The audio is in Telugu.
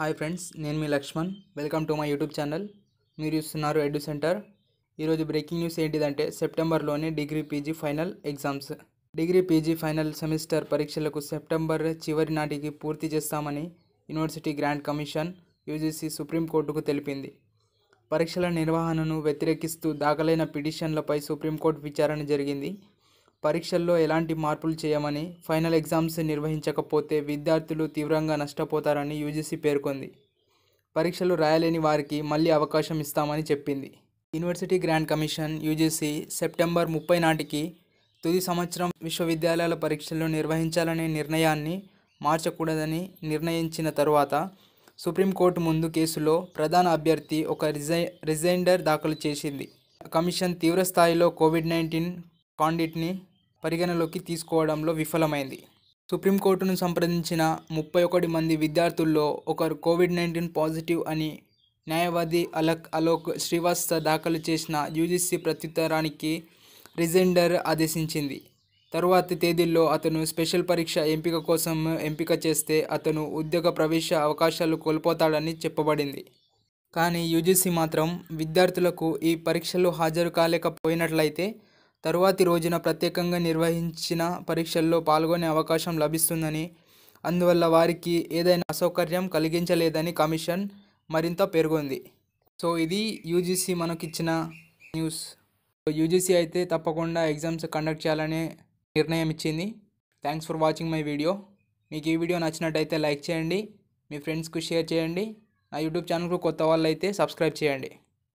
హాయ్ ఫ్రెండ్స్ నేను మీ Lakshman welcome to my YouTube channel మీరు చూస్తున్నారు ఎడ్యు సెంటర్ ఈరోజు బ్రేకింగ్ న్యూస్ ఏంటిదంటే సెప్టెంబర్లోనే degree PG final exams degree PG final semester పరీక్షలకు సెప్టెంబర్ చివరి నాటికి పూర్తి చేస్తామని యూనివర్సిటీ గ్రాంట్ కమిషన్ యూజీసీ సుప్రీంకోర్టుకు తెలిపింది పరీక్షల నిర్వహణను వ్యతిరేకిస్తూ దాఖలైన పిటిషన్లపై సుప్రీంకోర్టు విచారణ జరిగింది పరీక్షల్లో ఎలాంటి మార్పులు చేయమని ఫైనల్ ఎగ్జామ్స్ నిర్వహించకపోతే విద్యార్థులు తీవ్రంగా నష్టపోతారని యూజీసీ పేర్కొంది పరీక్షలు రాయలేని వారికి మళ్ళీ అవకాశం ఇస్తామని చెప్పింది university grant commission UGC September ముప్పై నాటికి తుది సంవత్సరం విశ్వవిద్యాలయాల పరీక్షలు నిర్వహించాలనే నిర్ణయాన్ని మార్చకూడదని నిర్ణయించిన తరువాత సుప్రీంకోర్టు ముందు కేసులో ప్రధాన అభ్యర్థి ఒక రిజై రిజైండర్ దాఖలు చేసింది కమిషన్ తీవ్రస్థాయిలో కోవిడ్ నైన్టీన్ కాండిట్ని పరిగణలోకి తీసుకోవడంలో విఫలమైంది సుప్రీంకోర్టును సంప్రదించిన ముప్పై ఒకటి మంది విద్యార్థుల్లో ఒకరు కోవిడ్ నైన్టీన్ పాజిటివ్ అని న్యాయవాది అలక్ అలోక్ శ్రీవాస్తవ దాఖలు చేసిన యూజీసీ ప్రత్యుత్తరానికి రిజెండర్ ఆదేశించింది తరువాత తేదీల్లో అతను స్పెషల్ పరీక్ష ఎంపిక కోసం ఎంపిక చేస్తే అతను ఉద్యోగ ప్రవేశ అవకాశాలు కోల్పోతాడని చెప్పబడింది కానీ యూజీసీ మాత్రం విద్యార్థులకు ఈ పరీక్షలు హాజరు కాలేకపోయినట్లయితే తరువాతి రోజున ప్రత్యేకంగా నిర్వహించిన పరీక్షల్లో పాల్గొనే అవకాశం లభిస్తుందని అందువల్ల వారికి ఏదైనా అసౌకర్యం కలిగించలేదని కమిషన్ మరింత పేర్కొంది సో ఇది యూజీసీ మనకిచ్చిన న్యూస్ యూజీసీ అయితే తప్పకుండా ఎగ్జామ్స్ కండక్ట్ చేయాలనే నిర్ణయం ఇచ్చింది thanks for watching my video మీకు ఈ వీడియో నచ్చినట్టయితే లైక్ చేయండి మీ ఫ్రెండ్స్కు షేర్ చేయండి నా యూట్యూబ్ ఛానల్కు కొత్త వాళ్ళు అయితే సబ్స్క్రైబ్ చేయండి